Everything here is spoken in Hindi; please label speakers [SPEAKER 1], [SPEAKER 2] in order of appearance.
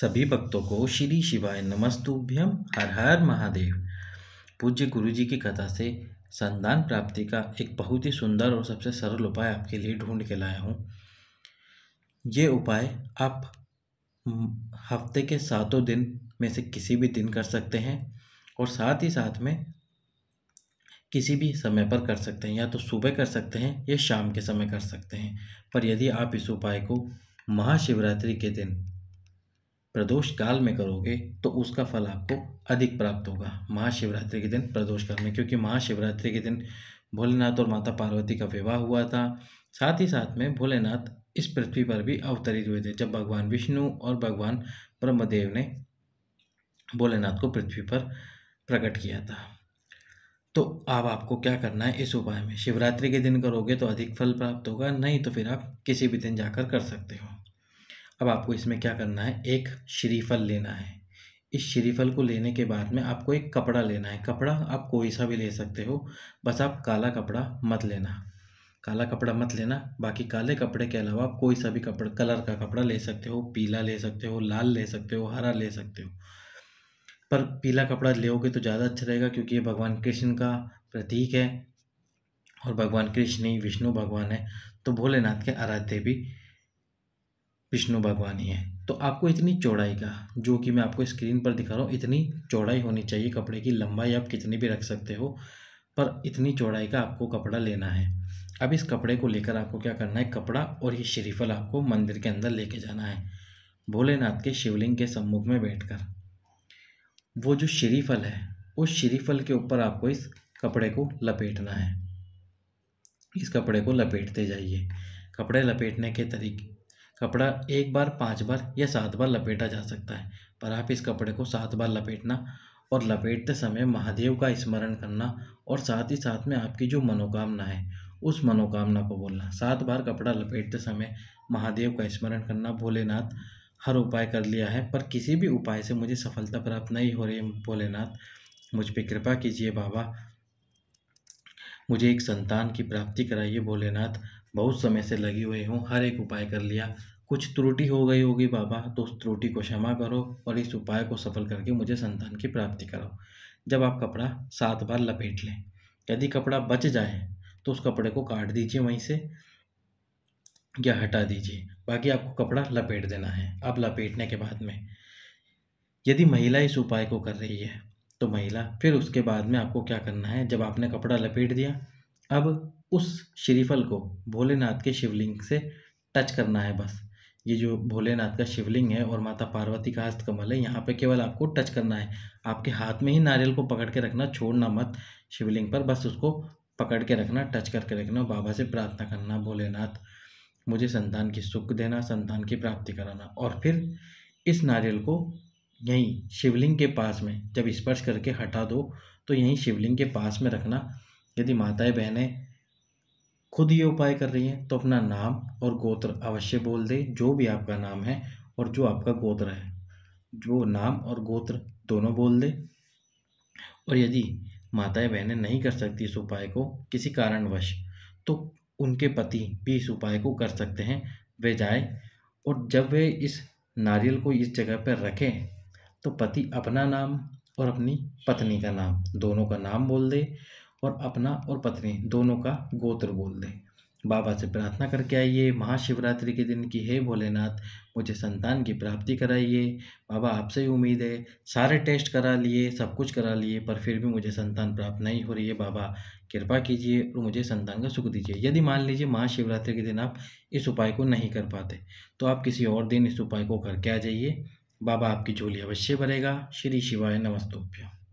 [SPEAKER 1] सभी भक्तों को श्री शिवाय नमस्तुभ्यम हर हर महादेव पूज्य गुरु जी की कथा से संतान प्राप्ति का एक बहुत ही सुंदर और सबसे सरल उपाय आपके लिए ढूंढ के लाया हूँ ये उपाय आप हफ्ते के सातों दिन में से किसी भी दिन कर सकते हैं और साथ ही साथ में किसी भी समय पर कर सकते हैं या तो सुबह कर सकते हैं या शाम के समय कर सकते हैं पर यदि आप इस उपाय को महाशिवरात्रि के दिन प्रदोष काल में करोगे तो उसका फल आपको अधिक प्राप्त होगा महाशिवरात्रि के दिन प्रदोष काल में क्योंकि महाशिवरात्रि के दिन भोलेनाथ और माता पार्वती का विवाह हुआ था साथ ही साथ में भोलेनाथ इस पृथ्वी पर भी अवतरित हुए थे जब भगवान विष्णु और भगवान ब्रह्मदेव ने भोलेनाथ को पृथ्वी पर प्रकट किया था तो अब आपको क्या करना है इस उपाय में शिवरात्रि के दिन करोगे तो अधिक फल प्राप्त होगा नहीं तो फिर आप किसी भी दिन जाकर कर सकते हो अब आपको इसमें क्या करना है एक श्रीफल लेना है इस श्रीफल को लेने के बाद में आपको एक कपड़ा लेना है कपड़ा आप कोई सा भी ले सकते हो बस आप काला कपड़ा मत लेना काला कपड़ा मत लेना बाकी काले कपड़े के अलावा आप कोई सा भी कपड़ा कलर का कपड़ा ले सकते हो पीला ले सकते हो लाल ले सकते हो हरा ले सकते हो पर पीला कपड़ा लेोगे तो ज़्यादा अच्छा रहेगा क्योंकि ये भगवान कृष्ण का प्रतीक है और भगवान कृष्ण ही विष्णु भगवान है तो भोलेनाथ के आराध्य भी विष्णु भगवान ही हैं तो आपको इतनी चौड़ाई का जो कि मैं आपको स्क्रीन पर दिखा रहा हूँ इतनी चौड़ाई होनी चाहिए कपड़े की लंबाई आप कितनी भी रख सकते हो पर इतनी चौड़ाई का आपको कपड़ा लेना है अब इस कपड़े को लेकर आपको क्या करना है कपड़ा और ये शरीफल आपको मंदिर के अंदर लेके जाना है भोलेनाथ के शिवलिंग के सम्मुख में बैठकर वो जो शरीफल है उस शरीफल के ऊपर आपको इस कपड़े को लपेटना है इस कपड़े को लपेटते जाइए कपड़े लपेटने के तरीके कपड़ा एक बार पाँच बार या सात बार लपेटा जा सकता है पर आप इस कपड़े को सात बार लपेटना और लपेटते समय महादेव का स्मरण करना और साथ ही साथ में आपकी जो मनोकामना है उस मनोकामना को बोलना सात बार कपड़ा लपेटते समय महादेव का स्मरण करना भोलेनाथ हर उपाय कर लिया है पर किसी भी उपाय से मुझे सफलता प्राप्त नहीं हो रही भोलेनाथ मुझ पर कृपा कीजिए बाबा मुझे एक संतान की प्राप्ति कराइए भोलेनाथ बहुत समय से लगी हुई हूँ हर एक उपाय कर लिया कुछ त्रुटि हो गई होगी बाबा तो उस त्रुटि को क्षमा करो और इस उपाय को सफल करके मुझे संतान की प्राप्ति कराओ जब आप कपड़ा सात बार लपेट लें यदि कपड़ा बच जाए तो उस कपड़े को काट दीजिए वहीं से या हटा दीजिए बाकी आपको कपड़ा लपेट देना है अब लपेटने के बाद में यदि महिला इस उपाय को कर रही है तो महिला फिर उसके बाद में आपको क्या करना है जब आपने कपड़ा लपेट दिया अब उस श्रीफल को भोलेनाथ के शिवलिंग से टच करना है बस ये जो भोलेनाथ का शिवलिंग है और माता पार्वती का हस्तकमल है यहाँ पे केवल आपको टच करना है आपके हाथ में ही नारियल को पकड़ के रखना छोड़ना मत शिवलिंग पर बस उसको पकड़ के रखना टच करके रखना बाबा से प्रार्थना करना भोलेनाथ मुझे संतान की सुख देना संतान की प्राप्ति कराना और फिर इस नारियल को यहीं शिवलिंग के पास में जब स्पर्श करके हटा दो तो यहीं शिवलिंग के पास में रखना यदि माताएं बहनें खुद ये उपाय कर रही हैं तो अपना नाम और गोत्र अवश्य बोल दें जो भी आपका नाम है और जो आपका गोत्र है जो नाम और गोत्र दोनों बोल दें और यदि माताएं बहनें नहीं कर सकती इस उपाय को किसी कारणवश तो उनके पति भी इस उपाय को कर सकते हैं वे जाए और जब वे इस नारियल को इस जगह पर रखें तो पति अपना नाम और अपनी पत्नी का नाम दोनों का नाम बोल दे और अपना और पत्नी दोनों का गोत्र बोल दें बाबा से प्रार्थना करके आइए महाशिवरात्रि के दिन की हे भोलेनाथ मुझे संतान की प्राप्ति कराइए बाबा आपसे ही उम्मीद है सारे टेस्ट करा लिए सब कुछ करा लिए पर फिर भी मुझे संतान प्राप्त नहीं हो रही है बाबा कृपा कीजिए और मुझे संतान का सुख दीजिए यदि मान लीजिए महाशिवरात्रि के दिन आप इस उपाय को नहीं कर पाते तो आप किसी और दिन इस उपाय को करके आ जाइए बाबा आपकी झोली अवश्य भरेगा श्री शिवाय नमस्तोभ्या